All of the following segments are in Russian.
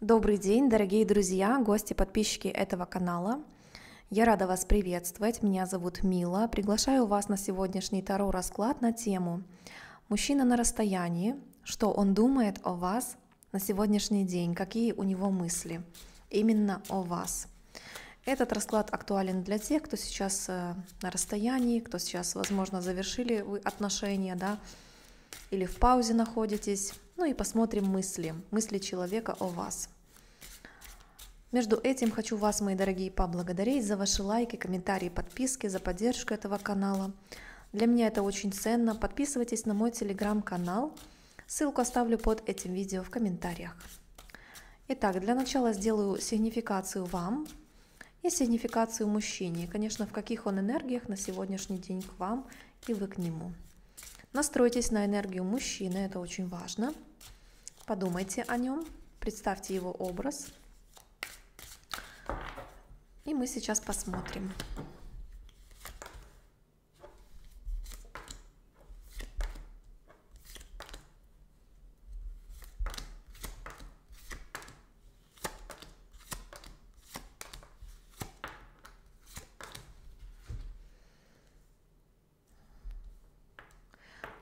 Добрый день, дорогие друзья, гости, подписчики этого канала. Я рада вас приветствовать, меня зовут Мила. Приглашаю вас на сегодняшний Таро-расклад на тему «Мужчина на расстоянии. Что он думает о вас на сегодняшний день? Какие у него мысли именно о вас?» Этот расклад актуален для тех, кто сейчас э, на расстоянии, кто сейчас, возможно, завершили вы отношения, да, или в паузе находитесь, ну и посмотрим мысли, мысли человека о вас. Между этим хочу вас, мои дорогие, поблагодарить за ваши лайки, комментарии, подписки, за поддержку этого канала. Для меня это очень ценно. Подписывайтесь на мой телеграм-канал. Ссылку оставлю под этим видео в комментариях. Итак, для начала сделаю сигнификацию вам и сигнификацию мужчине. конечно, в каких он энергиях на сегодняшний день к вам и вы к нему. Настройтесь на энергию мужчины, это очень важно подумайте о нем, представьте его образ. И мы сейчас посмотрим.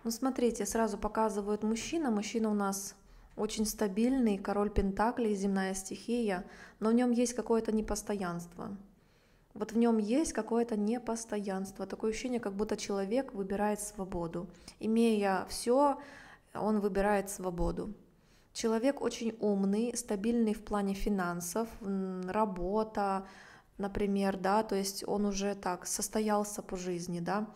Ну, смотрите, сразу показывают мужчина. Мужчина у нас очень стабильный король Пентаклей, земная стихия, но в нем есть какое-то непостоянство. Вот в нем есть какое-то непостоянство, такое ощущение, как будто человек выбирает свободу. Имея все, он выбирает свободу. Человек очень умный, стабильный в плане финансов, работа, например, да, то есть он уже так состоялся по жизни, да,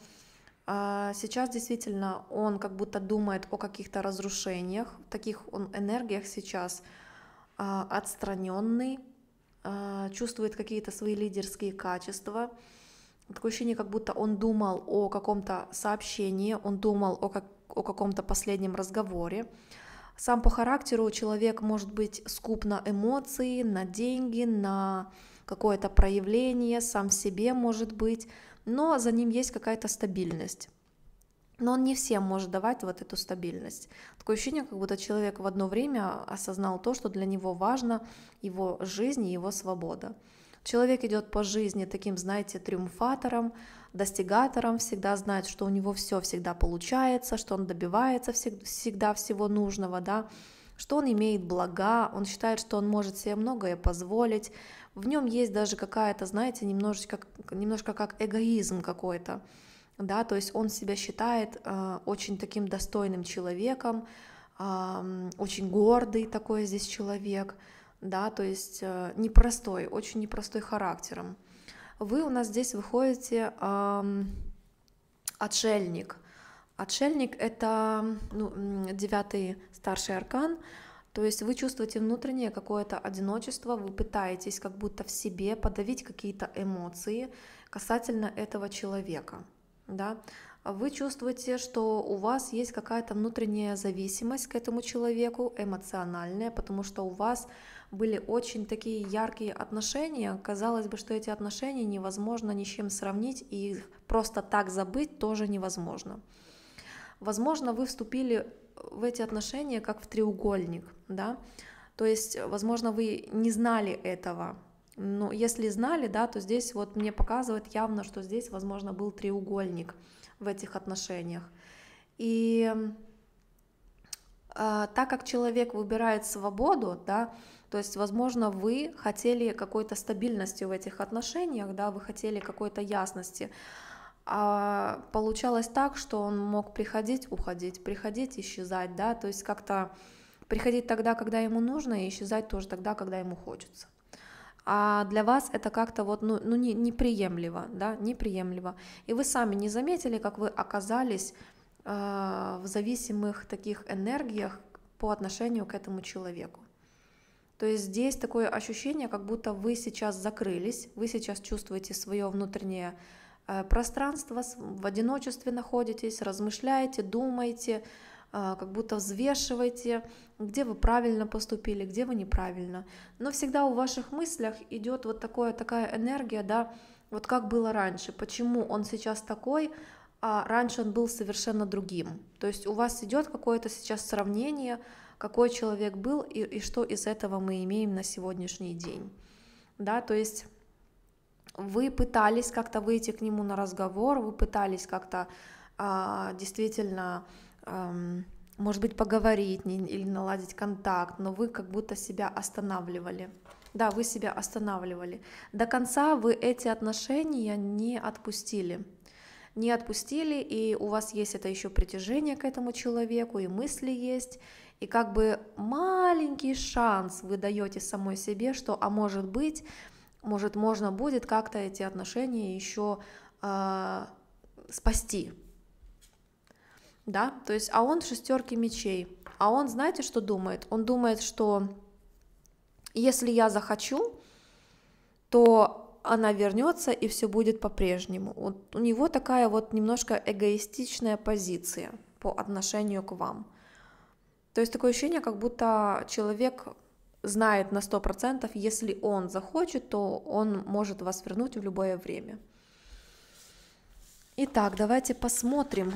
а сейчас действительно он как будто думает о каких-то разрушениях, таких он энергиях сейчас а, отстраненный, а, чувствует какие-то свои лидерские качества. Такое ощущение, как будто он думал о каком-то сообщении, он думал о, как, о каком-то последнем разговоре. Сам по характеру человек может быть скуп на эмоции, на деньги, на какое-то проявление, сам себе может быть но за ним есть какая-то стабильность. Но он не всем может давать вот эту стабильность. Такое ощущение, как будто человек в одно время осознал то, что для него важно его жизнь и его свобода. Человек идет по жизни таким, знаете, триумфатором, достигатором, всегда знает, что у него все всегда получается, что он добивается всегда всего нужного, да, что он имеет блага, он считает, что он может себе многое позволить, в нем есть даже какая-то, знаете, немножечко, немножко как эгоизм какой-то, да, то есть он себя считает э, очень таким достойным человеком, э, очень гордый такой здесь человек, да, то есть э, непростой, очень непростой характером. Вы у нас здесь выходите э, отшельник. Отшельник — это ну, девятый старший аркан — то есть вы чувствуете внутреннее какое-то одиночество, вы пытаетесь как будто в себе подавить какие-то эмоции касательно этого человека. Да? Вы чувствуете, что у вас есть какая-то внутренняя зависимость к этому человеку, эмоциональная, потому что у вас были очень такие яркие отношения. Казалось бы, что эти отношения невозможно ни с чем сравнить, и их просто так забыть тоже невозможно. Возможно, вы вступили в эти отношения как в треугольник, да, то есть, возможно, вы не знали этого, но если знали, да, то здесь вот мне показывает явно, что здесь, возможно, был треугольник в этих отношениях. И э, так как человек выбирает свободу, да, то есть, возможно, вы хотели какой-то стабильности в этих отношениях, да, вы хотели какой-то ясности, а получалось так, что он мог приходить, уходить, приходить, исчезать, да, то есть как-то приходить тогда, когда ему нужно, и исчезать тоже тогда, когда ему хочется. А для вас это как-то вот, ну, ну не, неприемлемо, да, неприемлемо. И вы сами не заметили, как вы оказались э, в зависимых таких энергиях по отношению к этому человеку. То есть здесь такое ощущение, как будто вы сейчас закрылись, вы сейчас чувствуете свое внутреннее Э, пространство, в одиночестве находитесь, размышляете, думаете, э, как будто взвешиваете, где вы правильно поступили, где вы неправильно. Но всегда у ваших мыслях идет вот такое, такая энергия, да, вот как было раньше, почему он сейчас такой, а раньше он был совершенно другим. То есть у вас идет какое-то сейчас сравнение, какой человек был и, и что из этого мы имеем на сегодняшний день. Да, то есть вы пытались как-то выйти к нему на разговор, вы пытались как-то а, действительно, а, может быть, поговорить не, или наладить контакт, но вы как будто себя останавливали. Да, вы себя останавливали. До конца вы эти отношения не отпустили не отпустили, и у вас есть это еще притяжение к этому человеку, и мысли есть, и как бы маленький шанс вы даете самой себе, что, а может быть, может, можно будет как-то эти отношения еще э, а, спасти. Да, то есть, а он в шестерке мечей. А он, знаете, что думает? Он думает, что если я захочу, то она вернется и все будет по-прежнему. Вот у него такая вот немножко эгоистичная позиция по отношению к вам. То есть такое ощущение, как будто человек знает на 100%, если он захочет, то он может вас вернуть в любое время. Итак, давайте посмотрим.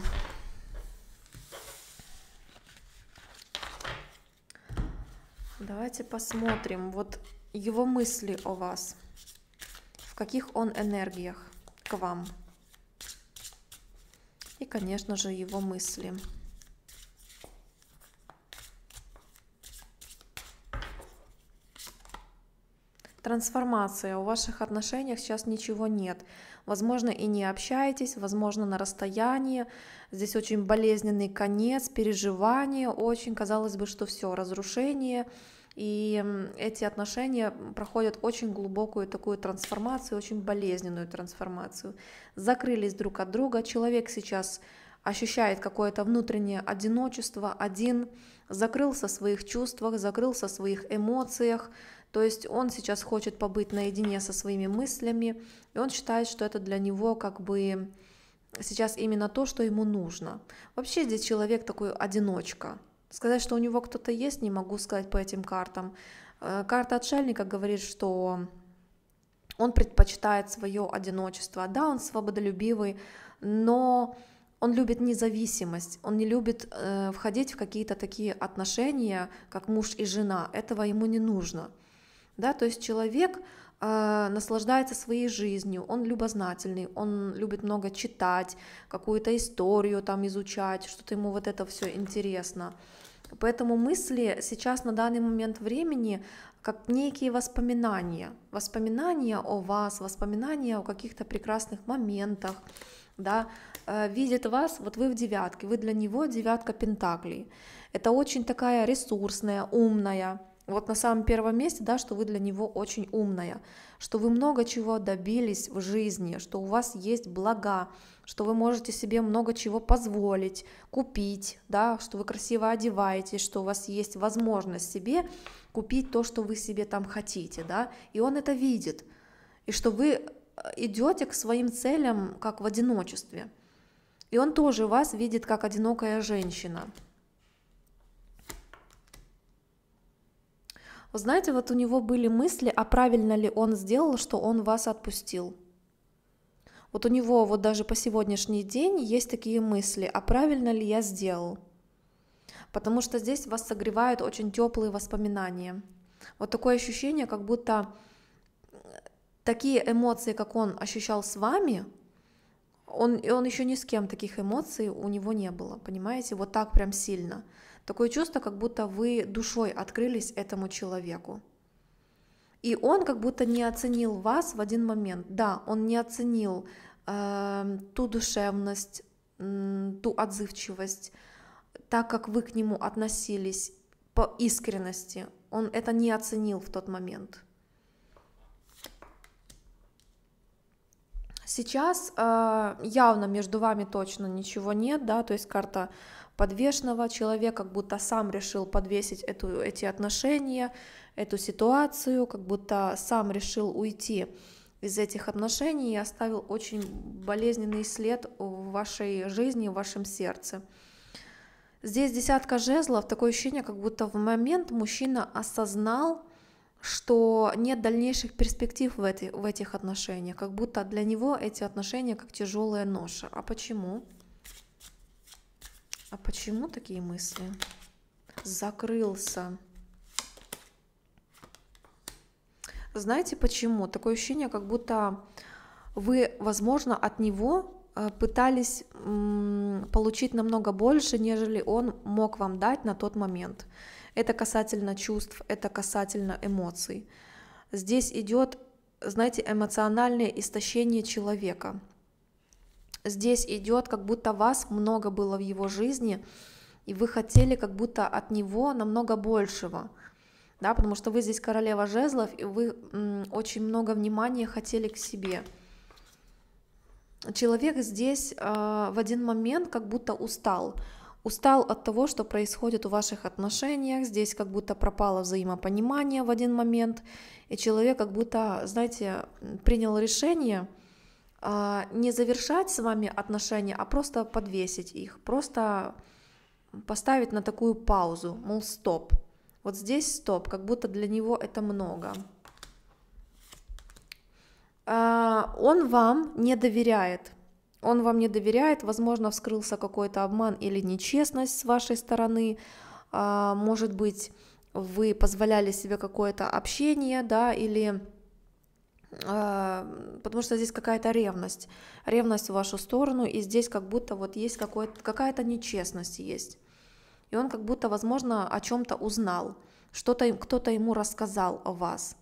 Давайте посмотрим вот его мысли о вас, в каких он энергиях к вам. И, конечно же, его мысли. Трансформация. У ваших отношений сейчас ничего нет. Возможно, и не общаетесь, возможно, на расстоянии. Здесь очень болезненный конец, переживания. Очень казалось бы, что все, разрушение. И эти отношения проходят очень глубокую такую трансформацию, очень болезненную трансформацию. Закрылись друг от друга. Человек сейчас ощущает какое-то внутреннее одиночество, один закрылся в своих чувствах, закрылся в своих эмоциях, то есть он сейчас хочет побыть наедине со своими мыслями, и он считает, что это для него как бы сейчас именно то, что ему нужно. Вообще здесь человек такой одиночка. Сказать, что у него кто-то есть, не могу сказать по этим картам. Э, карта отшельника говорит, что он предпочитает свое одиночество. Да, он свободолюбивый, но он любит независимость, он не любит э, входить в какие-то такие отношения, как муж и жена. Этого ему не нужно да, то есть человек э, наслаждается своей жизнью, он любознательный, он любит много читать, какую-то историю там изучать, что-то ему вот это все интересно. Поэтому мысли сейчас на данный момент времени как некие воспоминания, воспоминания о вас, воспоминания о каких-то прекрасных моментах, да, э, видит вас, вот вы в девятке, вы для него девятка пентаклей. Это очень такая ресурсная, умная, вот на самом первом месте, да, что вы для него очень умная, что вы много чего добились в жизни, что у вас есть блага, что вы можете себе много чего позволить, купить, да, что вы красиво одеваетесь, что у вас есть возможность себе купить то, что вы себе там хотите, да, и он это видит, и что вы э, идете к своим целям как в одиночестве. И он тоже вас видит как одинокая женщина. Вы Знаете, вот у него были мысли, а правильно ли он сделал, что он вас отпустил. Вот у него вот даже по сегодняшний день есть такие мысли, а правильно ли я сделал. Потому что здесь вас согревают очень теплые воспоминания. Вот такое ощущение, как будто э, такие эмоции, как он ощущал с вами, он, он еще ни с кем таких эмоций у него не было, понимаете, вот так прям сильно. Такое чувство, как будто вы душой открылись этому человеку. И он как будто не оценил вас в один момент. Да, он не оценил э, ту душевность, э, ту отзывчивость, так как вы к нему относились по искренности. Он это не оценил в тот момент. Сейчас э, явно между вами точно ничего нет, да, то есть карта подвешенного, человек как будто сам решил подвесить эту, эти отношения, эту ситуацию, как будто сам решил уйти из этих отношений и оставил очень болезненный след в вашей жизни, в вашем сердце. Здесь десятка жезлов, такое ощущение, как будто в момент мужчина осознал, что нет дальнейших перспектив в, этой, в этих отношениях, как будто для него эти отношения как тяжелая ноша. А почему? А почему такие мысли? Закрылся. Знаете почему? Такое ощущение, как будто вы, возможно, от него э, пытались получить намного больше, нежели он мог вам дать на тот момент. Это касательно чувств, это касательно эмоций. Здесь идет, знаете, эмоциональное истощение человека – Здесь идет, как будто вас много было в его жизни, и вы хотели как будто от него намного большего. Да, потому что вы здесь королева жезлов, и вы очень много внимания хотели к себе. Человек здесь э, в один момент как будто устал. Устал от того, что происходит у ваших отношениях. Здесь как будто пропало взаимопонимание в один момент. И человек как будто, знаете, принял решение – а, не завершать с вами отношения, а просто подвесить их, просто поставить на такую паузу, мол, стоп. Вот здесь стоп, как будто для него это много. А, он вам не доверяет. Он вам не доверяет, возможно, вскрылся какой-то обман или нечестность с вашей стороны. А, может быть, вы позволяли себе какое-то общение, да, или а, потому что здесь какая-то ревность, ревность в вашу сторону, и здесь как будто вот есть какой-то какая-то нечестность есть. И он как будто, возможно, о чем-то узнал, что-то кто-то ему рассказал о вас,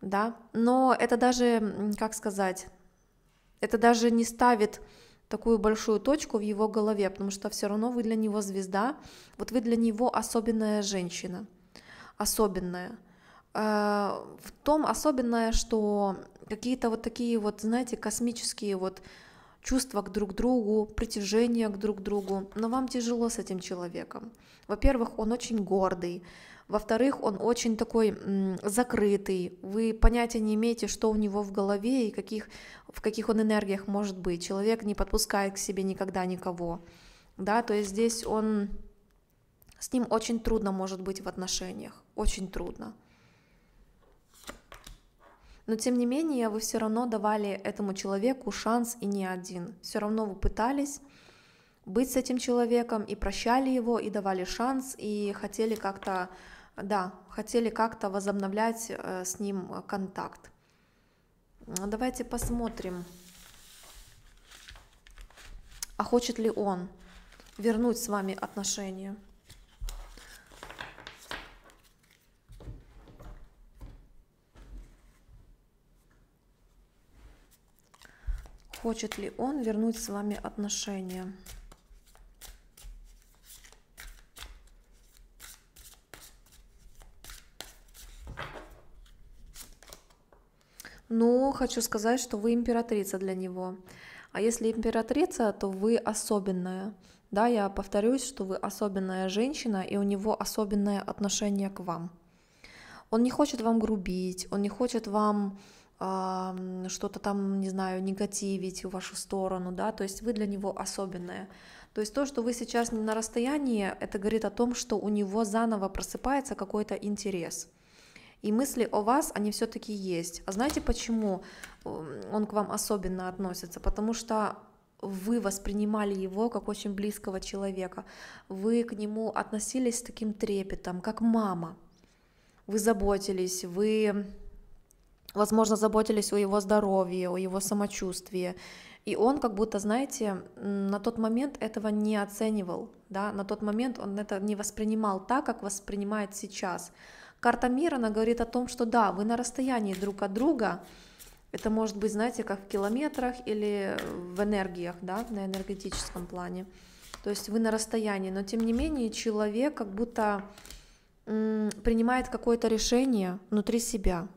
да. Но это даже, как сказать, это даже не ставит такую большую точку в его голове, потому что все равно вы для него звезда, вот вы для него особенная женщина, особенная. А, в том особенное, что какие-то вот такие вот, знаете, космические вот чувства к друг другу, притяжение к друг другу, но вам тяжело с этим человеком. Во-первых, он очень гордый, во-вторых, он очень такой закрытый, вы понятия не имеете, что у него в голове и каких, в каких он энергиях может быть. Человек не подпускает к себе никогда никого, да, то есть здесь он, с ним очень трудно может быть в отношениях, очень трудно. Но тем не менее вы все равно давали этому человеку шанс и не один. Все равно вы пытались быть с этим человеком и прощали его, и давали шанс, и хотели как-то, да, хотели как-то возобновлять э, с ним контакт. Давайте посмотрим, а хочет ли он вернуть с вами отношения. Хочет ли он вернуть с вами отношения? Но ну, хочу сказать, что вы императрица для него. А если императрица, то вы особенная. Да, я повторюсь, что вы особенная женщина, и у него особенное отношение к вам. Он не хочет вам грубить, он не хочет вам что-то там, не знаю, негативить в вашу сторону, да, то есть вы для него особенная. То есть то, что вы сейчас не на расстоянии, это говорит о том, что у него заново просыпается какой-то интерес. И мысли о вас, они все-таки есть. А знаете почему эм, он к вам особенно относится? Потому что вы воспринимали его как очень близкого человека. Вы к нему относились с таким трепетом, как мама. Вы заботились, вы возможно, заботились о его здоровье, о его самочувствии. И он как будто, знаете, на тот момент этого не оценивал, да, на тот момент он это не воспринимал так, как воспринимает сейчас. Карта мира, она говорит о том, что да, вы на расстоянии друг от друга, это может быть, знаете, как в километрах или в энергиях, да, на энергетическом плане. То есть вы на расстоянии, но тем не менее человек как будто принимает какое-то решение внутри себя,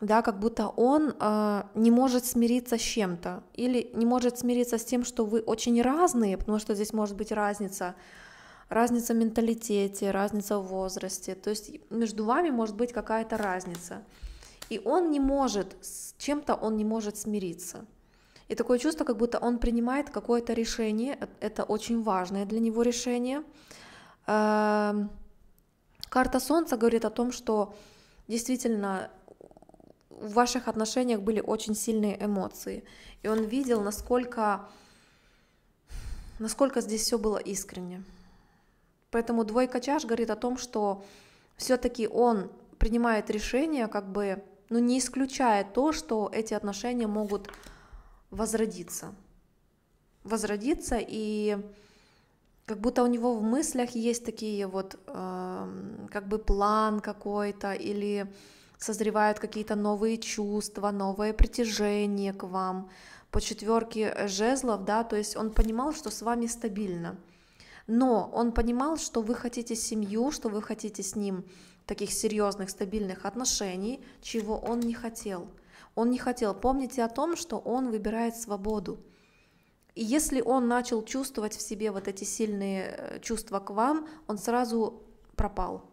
да, как будто он э, не может смириться с чем-то или не может смириться с тем, что вы очень разные, потому что здесь может быть разница, разница в менталитете, разница в возрасте, то есть между вами может быть какая-то разница, и он не может с чем-то он не может смириться. И такое чувство, как будто он принимает какое-то решение, э, это очень важное для него решение. Эм, карта Солнца говорит о том, что действительно в ваших отношениях были очень сильные эмоции. И он видел, насколько, насколько здесь все было искренне. Поэтому двойка чаш говорит о том, что все-таки он принимает решение, как бы, ну не исключая то, что эти отношения могут возродиться. Возродиться, и как будто у него в мыслях есть такие вот, э, как бы план какой-то, или созревают какие-то новые чувства, новое притяжение к вам. По четверке э, жезлов, да, то есть он понимал, что с вами стабильно. Но он понимал, что вы хотите семью, что вы хотите с ним таких серьезных, стабильных отношений, чего он не хотел. Он не хотел. Помните о том, что он выбирает свободу. И если он начал чувствовать в себе вот эти сильные э, чувства к вам, он сразу пропал.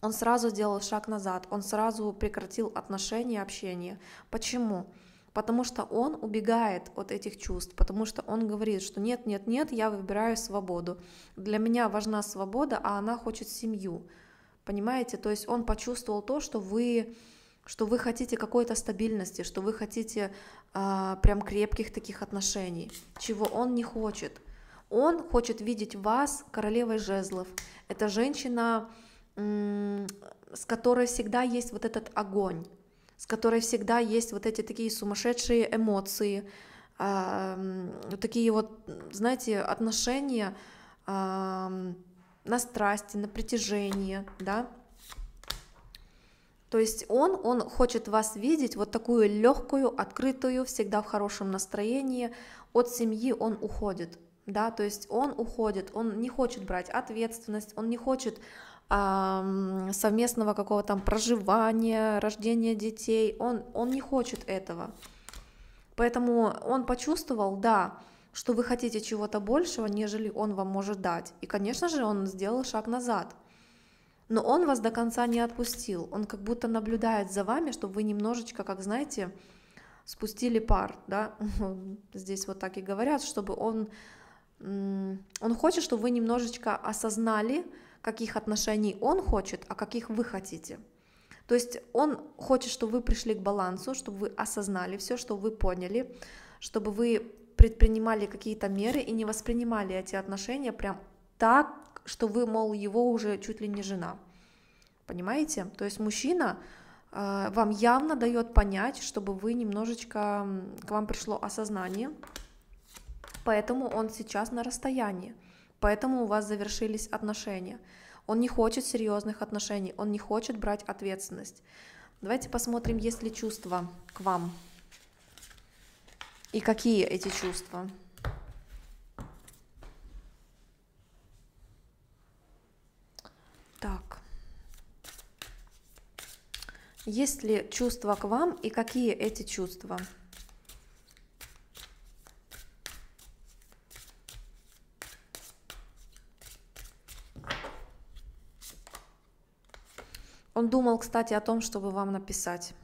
Он сразу сделал шаг назад, он сразу прекратил отношения, общение. Почему? Потому что он убегает от этих чувств, потому что он говорит, что нет, нет, нет, я выбираю свободу. Для меня важна свобода, а она хочет семью. Понимаете? То есть он почувствовал то, что вы что вы хотите какой-то стабильности, что вы хотите э, прям крепких таких отношений, чего он не хочет. Он хочет видеть вас королевой жезлов. Это женщина, с которой всегда есть вот этот огонь, с которой всегда есть вот эти такие сумасшедшие эмоции, такие вот, знаете, отношения на страсти, на притяжение, да. То есть он, он хочет вас видеть вот такую легкую, открытую, всегда в хорошем настроении. От семьи он уходит, да, то есть он уходит, он не хочет брать ответственность, он не хочет э, совместного какого-то там проживания, рождения детей. Он, он не хочет этого. Поэтому он почувствовал, да, что вы хотите чего-то большего, нежели он вам может дать. И, конечно же, он сделал шаг назад. Но он вас до конца не отпустил. Он как будто наблюдает за вами, чтобы вы немножечко, как знаете, спустили пар, да, здесь вот так и говорят, чтобы он, он хочет, чтобы вы немножечко осознали, каких отношений он хочет, а каких вы хотите. То есть он хочет, чтобы вы пришли к балансу, чтобы вы осознали все, что вы поняли, чтобы вы предпринимали какие-то меры и не воспринимали эти отношения прям так, что вы, мол, его уже чуть ли не жена. Понимаете? То есть мужчина э, вам явно дает понять, чтобы вы немножечко, к вам пришло осознание, поэтому он сейчас на расстоянии поэтому у вас завершились отношения. Он не хочет серьезных отношений, он не хочет брать ответственность. Давайте посмотрим, есть ли чувства к вам и какие эти чувства. Так. Есть ли чувства к вам и какие эти чувства? Он думал, кстати, о том, чтобы вам написать.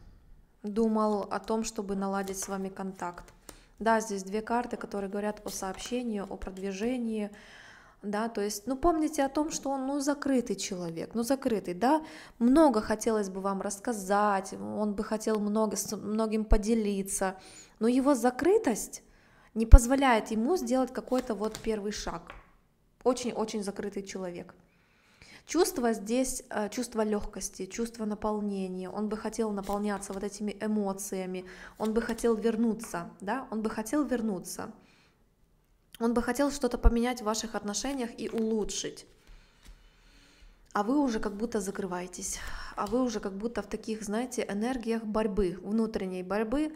Думал о том, чтобы наладить с вами контакт. Да, здесь две карты, которые говорят о сообщении, о продвижении, да, то есть, ну, помните о том, что он, ну, закрытый человек, ну, закрытый, да, много хотелось бы вам рассказать, он бы хотел много, с многим поделиться, но его закрытость не позволяет ему сделать какой-то вот первый шаг. Очень-очень закрытый человек. Э, чувство здесь, чувство легкости, чувство наполнения, он бы хотел наполняться вот этими эмоциями, он бы хотел вернуться, да, он бы хотел вернуться, он бы хотел что-то поменять в ваших отношениях и улучшить. А вы уже как будто закрываетесь, а вы уже как будто в таких, знаете, энергиях борьбы, внутренней борьбы,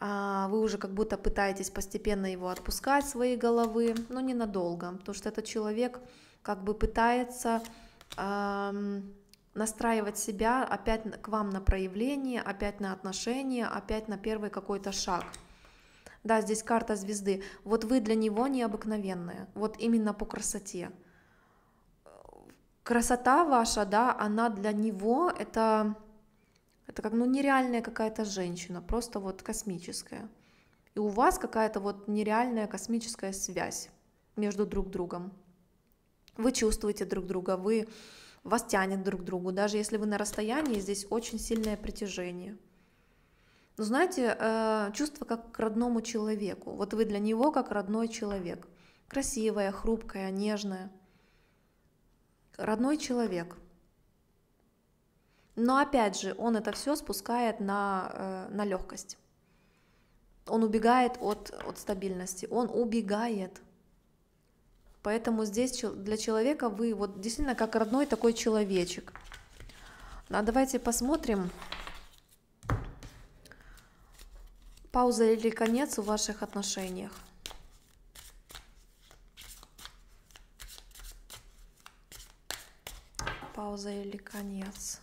а, вы уже как будто пытаетесь постепенно его отпускать своей головы, но ненадолго, потому что этот человек как бы пытается настраивать себя опять к вам на проявление, опять на отношения, опять на первый какой-то шаг. Да, здесь карта звезды. Вот вы для него необыкновенная. Вот именно по красоте. Красота ваша, да, она для него это, это как ну нереальная какая-то женщина, просто вот космическая. И у вас какая-то вот нереальная космическая связь между друг другом. Вы чувствуете друг друга, вы вас тянет друг к другу, даже если вы на расстоянии, здесь очень сильное притяжение. Но знаете, э, чувство как к родному человеку. Вот вы для него как родной человек. Красивая, хрупкая, нежная. Родной человек. Но опять же, он это все спускает на, э, на легкость. Он убегает от, от стабильности. Он убегает. Поэтому здесь для человека вы вот действительно как родной такой человечек. Ну, а давайте посмотрим, пауза или конец в ваших отношениях. Пауза или конец.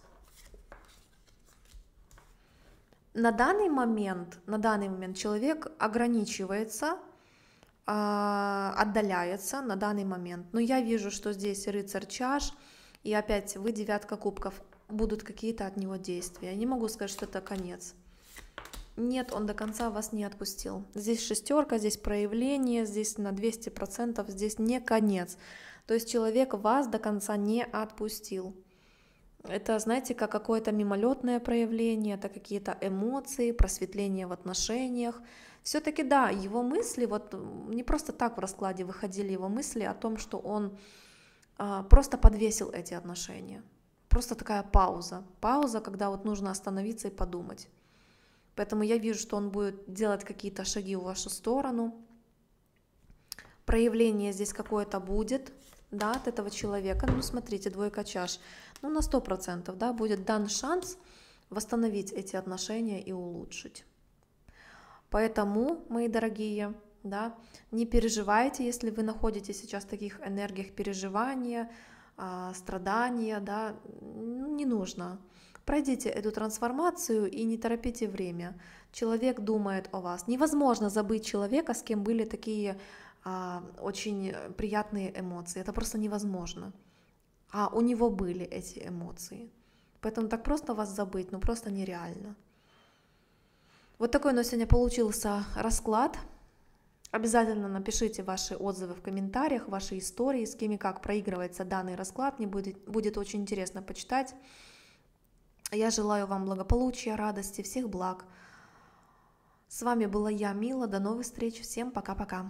На данный момент, на данный момент человек ограничивается а, отдаляется на данный момент. Но я вижу, что здесь рыцарь чаш, и опять вы девятка кубков. Будут какие-то от него действия. Я не могу сказать, что это конец. Нет, он до конца вас не отпустил. Здесь шестерка, здесь проявление, здесь на 200%, здесь не конец. То есть человек вас до конца не отпустил. Это, знаете, как какое-то мимолетное проявление, это какие-то эмоции, просветление в отношениях. Все-таки, да, его мысли, вот не просто так в раскладе выходили его мысли о том, что он а, просто подвесил эти отношения. Просто такая пауза. Пауза, когда вот нужно остановиться и подумать. Поэтому я вижу, что он будет делать какие-то шаги в вашу сторону. Проявление здесь какое-то будет, да, от этого человека. Ну, смотрите, двойка чаш. Ну, на 100%, да, будет дан шанс восстановить эти отношения и улучшить. Поэтому, мои дорогие, да, не переживайте, если вы находитесь сейчас в таких энергиях переживания, а, страдания, да, ну, не нужно. Пройдите эту трансформацию и не торопите время. Человек думает о вас. Невозможно забыть человека, с кем были такие а, очень приятные эмоции. Это просто невозможно. А у него были эти эмоции. Поэтому так просто вас забыть, ну просто нереально. Вот такой у нас сегодня получился расклад. Обязательно напишите ваши отзывы в комментариях, ваши истории, с кем и как проигрывается данный расклад. Мне будет, будет очень интересно почитать. Я желаю вам благополучия, радости, всех благ. С вами была я, Мила. До новых встреч. Всем пока-пока.